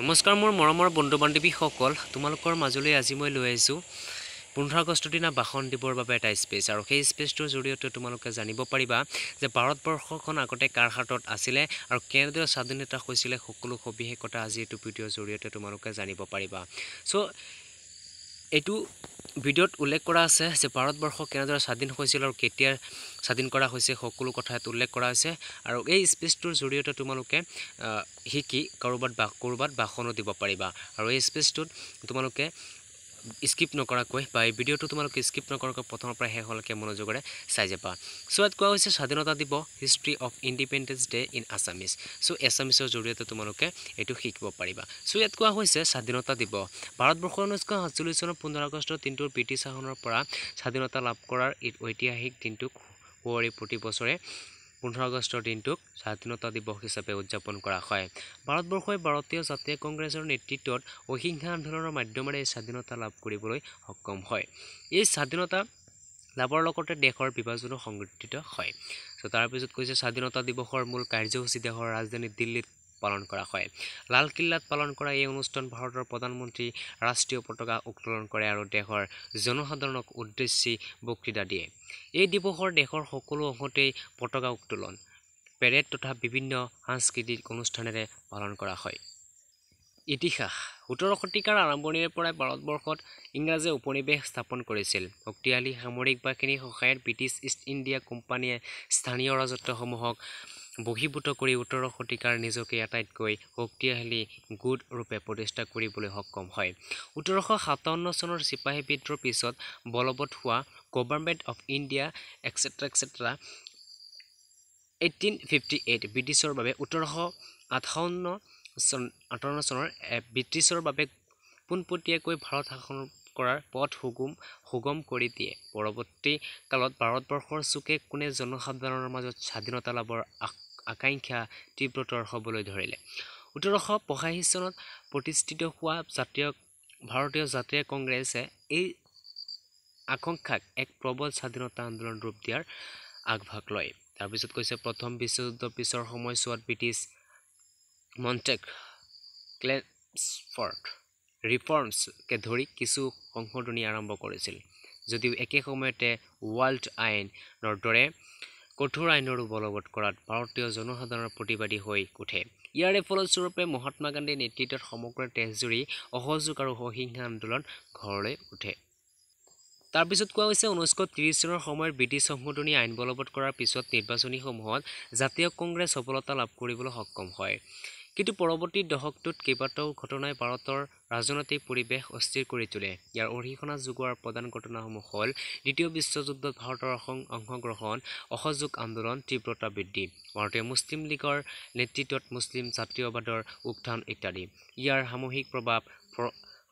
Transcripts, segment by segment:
নমস্কাৰ মোৰ মৰমৰ বন্ধু বান্ধৱীসকল তোমালোকৰ মাজলৈ আজি মই লৈ আহিছোঁ পোন্ধৰ আগষ্টৰ দিনা ভাষণ দিবৰ বাবে এটা স্পেচ আৰু সেই স্পেচটোৰ জৰিয়তে তোমালোকে জানিব পাৰিবা যে ভাৰতবৰ্ষখন আগতে কাৰ হাতত আছিলে আৰু কেনেদৰে স্বাধীনতা হৈছিলে সকলো সবিশেষ কথা আজি এইটো ভিডিঅ'ৰ জৰিয়তে তোমালোকে জানিব পাৰিবা চ' এইটো ভিডিঅ'ত উল্লেখ কৰা আছে যে ভাৰতবৰ্ষ কেনেদৰে স্বাধীন হৈছিল আৰু কেতিয়া স্বাধীন কৰা হৈছে সকলো কথা ইয়াত উল্লেখ কৰা হৈছে আৰু এই স্পীচটোৰ জৰিয়তে তোমালোকে শিকি ক'ৰবাত বা ক'ৰবাত ভাষণো দিব পাৰিবা আৰু এই স্পীচটোত তোমালোকে স্কিপ নকৰাকৈ বা এই ভিডিঅ'টো তোমালোকে স্কিপ নকৰাকৈ প্ৰথমৰ পৰা শেষলৈকে মনোযোগেৰে চাই যাবা চ' ইয়াত কোৱা হৈছে স্বাধীনতা দিৱস history of independence day in Assamese show' এছামিজৰ জৰিয়তে তোমালোকে এইটো শিকিব পাৰিবা চ' ইয়াত কোৱা হৈছে স্বাধীনতা দিৱস ভাৰতবৰ্ষ ঊনৈছশ সাতচল্লিছ চনৰ পোন্ধৰ আগষ্টৰ দিনটো ব্ৰিটিছ শাসনৰ পৰা স্বাধীনতা লাভ কৰাৰ ঐতিহাসিক দিনটোক সোঁৱৰি প্ৰতি বছৰে পোন্ধৰ আগষ্টৰ দিনটোক স্বাধীনতা দিৱস হিচাপে উদযাপন কৰা হয় ভাৰতবৰ্ষই ভাৰতীয় জাতীয় কংগ্ৰেছৰ নেতৃত্বত অহিংসা আন্দোলনৰ মাধ্যমেৰে এই স্বাধীনতা লাভ কৰিবলৈ সক্ষম হয় এই স্বাধীনতা লাভৰ লগতে দেশৰ বিভাজনো সংঘটিত হয় তাৰপিছত কৈছে স্বাধীনতা দিৱসৰ মূল কাৰ্যসূচী দেশৰ ৰাজধানী দিল্লীত পালন কৰা হয় লালকিল্লাত পালন কৰা এই অনুষ্ঠান ভাৰতৰ প্ৰধানমন্ত্ৰী ৰাষ্ট্ৰীয় পতাকা উত্তোলন কৰে আৰু দেশৰ জনসাধাৰণক উদ্দেশ্যি বক্তৃতা দিয়ে এই দিৱসৰ দেশৰ সকলো অংশতেই পতাকা উত্তোলন পেৰেড তথা বিভিন্ন সাংস্কৃতিক অনুষ্ঠানেৰে পালন কৰা হয় ইতিহাস সোতৰ শতিকাৰ আৰম্ভণিৰে পৰাই ভাৰতবৰ্ষত ইংৰাজে উপনিৱেশ স্থাপন কৰিছিল শক্তিশালী সামৰিক বাহিনীৰ সহায়ত ব্ৰিটিছ ইষ্ট ইণ্ডিয়া কোম্পানীয়ে স্থানীয় ৰাজত্বসমূহক বহিভূত কৰি উত্তৰ শতিকাৰ নিজকে আটাইতকৈ শক্তিশালী গোট ৰূপে প্ৰতিষ্ঠা কৰিবলৈ সক্ষম হয় ওঠৰশ সাতাৱন্ন চনৰ চিপাহী বিদ্ৰোহ পিছত বলবৎ হোৱা government of India etcetera etcetera eighteen fifty eight ব্ৰিটিছৰ বাবে ওঠৰশ আঠাৱন্ন চন আঠাৱন্ন চনৰ ব্ৰিটিছৰ বাবে পোনপটীয়াকৈ ভাৰত শাসন কৰাৰ পথ সুগম সুগম কৰি দিয়ে পৰৱৰ্তী কালত ভাৰতবৰ্ষৰ চুকে কোনে জনসাধাৰণৰ মাজত স্বাধীনতা লাভৰ আশ আকাংক্ষা তীব্ৰতৰ হ'বলৈ ধৰিলে ওঠৰশ পঁচাশী চনত প্ৰতিষ্ঠিত হোৱা জাতীয় ভাৰতীয় জাতীয় কংগ্ৰেছে এই আকাংক্ষাক এক প্ৰবল স্বাধীনতা আন্দোলন ৰূপ দিয়াৰ আগভাগ লয় তাৰপিছত কৈছে প্ৰথম বিশ্বযুদ্ধৰ পিছৰ সময়ছোৱাত ব্ৰিটিছ মণ্টেক ক্লেফৰ্ট ৰিফৰ্মছকে ধৰি কিছু সংশোধনী আৰম্ভ কৰিছিল যদিও একে সময়তে ৱৰ্ল্ড আইনৰ দৰে কঠোৰ আইনৰ বলবৎ কৰাত ভাৰতীয় জনসাধাৰণৰ প্ৰতিবাদী হৈ উঠে ইয়াৰে ফলস্বৰূপে মহাত্মা গান্ধীৰ নেতৃত্বত সমগ্ৰ দেশজুৰি অসহযোগ আৰু সহিংস আন্দোলন ঘৰলৈ উঠে তাৰপিছত কোৱা হৈছে ঊনৈছশ ত্ৰিছ চনৰ সময়ত ব্ৰিটিছ সংশোধনী আইন বলবৎ কৰাৰ পিছত নিৰ্বাচনীসমূহত জাতীয় কংগ্ৰেছ সফলতা লাভ কৰিবলৈ সক্ষম হয় কিন্তু পৰৱৰ্তী দশকটোত কেইবাটাও ঘটনাই ভাৰতৰ ৰাজনৈতিক পৰিৱেশ অস্থিৰ কৰি তোলে ইয়াৰ অৰিহণা যোগোৱাৰ প্ৰধান ঘটনাসমূহ হ'ল দ্বিতীয় বিশ্বযুদ্ধত ভাৰতৰ অংশগ্ৰহণ অসহযোগ আন্দোলন তীব্ৰতা বৃদ্ধি ভাৰতীয় মুছলিম লীগৰ নেতৃত্বত মুছলিম জাতীয়বাদৰ উত্থান ইত্যাদি ইয়াৰ সামূহিক প্ৰভাৱ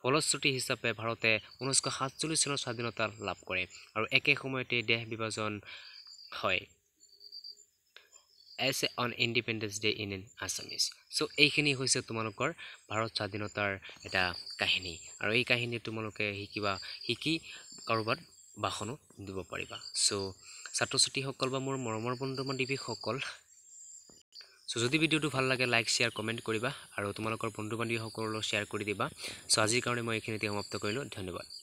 ফলশ্ৰুতি হিচাপে ভাৰতে ঊনৈছশ সাতচল্লিছ চনত স্বাধীনতা লাভ কৰে আৰু একে সময়তে দেশ বিভাজন হয় essay on independence day in in Assamese show' এইখিনি হৈছে তোমালোকৰ ভাৰত স্বাধীনতাৰ এটা কাহিনী আৰু এই কাহিনী তোমালোকে শিকিবা শিকি ক'ৰবাত বাসনো দিব পাৰিবা চ' ছাত্ৰ ছাত্ৰীসকল বা মোৰ মৰমৰ বন্ধু বান্ধৱীসকল চ' যদি ভিডিঅ'টো ভাল লাগে লাইক শ্বেয়াৰ কমেণ্ট কৰিবা আৰু তোমালোকৰ বন্ধু বান্ধৱীসকলৰ লগত শ্বেয়াৰ কৰি দিবা চ' আজিৰ কাৰণে মই এইখিনিতে সমাপ্ত কৰিলোঁ ধন্যবাদ